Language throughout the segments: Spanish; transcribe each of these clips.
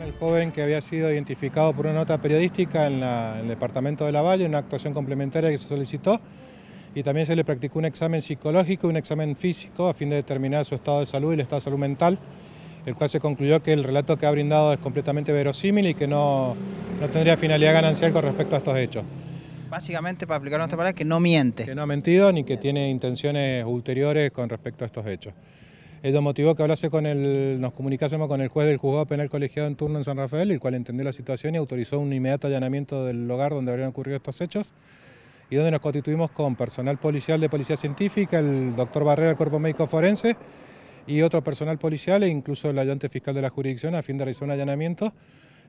El joven que había sido identificado por una nota periodística en, el departamento de La Valle, una actuación complementaria que se solicitó, y también se le practicó un examen psicológico y un examen físico a fin de determinar su estado de salud y el estado de salud mental, el cual se concluyó que el relato que ha brindado es completamente verosímil y que no, no tendría finalidad ganancial con respecto a estos hechos. Básicamente, para aplicar nuestra palabra, que no miente. Que no ha mentido ni que tiene intenciones ulteriores con respecto a estos hechos. Ello motivó que hablase con el, nos comunicásemos con el juez del juzgado penal colegiado en turno en San Rafael, el cual entendió la situación y autorizó un inmediato allanamiento del hogar donde habrían ocurrido estos hechos y donde nos constituimos con personal policial de policía científica, el doctor Barrera, el cuerpo médico forense y otro personal policial e incluso el ayudante fiscal de la jurisdicción a fin de realizar un allanamiento,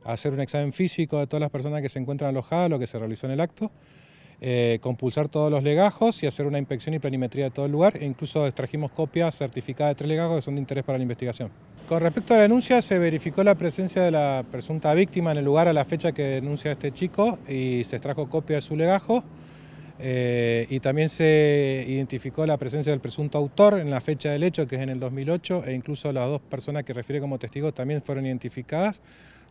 hacer un examen físico de todas las personas que se encuentran alojadas, lo que se realizó en el acto. Eh, compulsar todos los legajos y hacer una inspección y planimetría de todo el lugar e incluso extrajimos copias certificadas de tres legajos que son de interés para la investigación. Con respecto a la denuncia, se verificó la presencia de la presunta víctima en el lugar a la fecha que denuncia este chico y se extrajo copia de su legajo. Eh, y también se identificó la presencia del presunto autor en la fecha del hecho, que es en el 2008, e incluso las dos personas que refiere como testigos también fueron identificadas.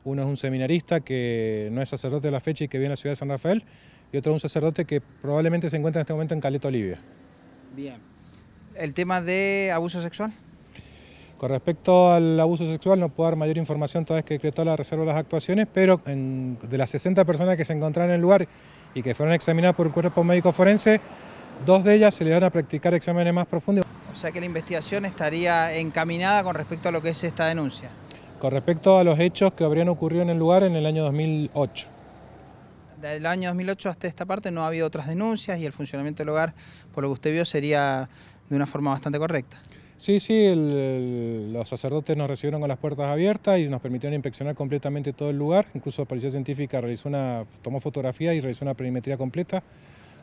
Uno es un seminarista que no es sacerdote de la fecha y que viene a la ciudad de San Rafael, y otro es un sacerdote que probablemente se encuentra en este momento en Caleta, Olivia. Bien. ¿El tema de abuso sexual? Con respecto al abuso sexual, no puedo dar mayor información toda vez que decretó la reserva de las actuaciones, pero de las 60 personas que se encontraron en el lugar y que fueron examinadas por un cuerpo médico forense, dos de ellas se le van a practicar exámenes más profundos. O sea que la investigación estaría encaminada con respecto a lo que es esta denuncia con respecto a los hechos que habrían ocurrido en el lugar en el año 2008. Del año 2008 hasta esta parte no ha habido otras denuncias y el funcionamiento del hogar, por lo que usted vio, sería de una forma bastante correcta. Sí, sí, los sacerdotes nos recibieron con las puertas abiertas y nos permitieron inspeccionar completamente todo el lugar. Incluso la Policía Científica tomó fotografía y realizó una perimetría completa.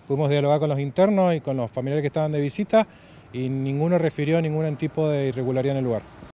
Pudimos dialogar con los internos y con los familiares que estaban de visita y ninguno refirió ningún tipo de irregularidad en el lugar.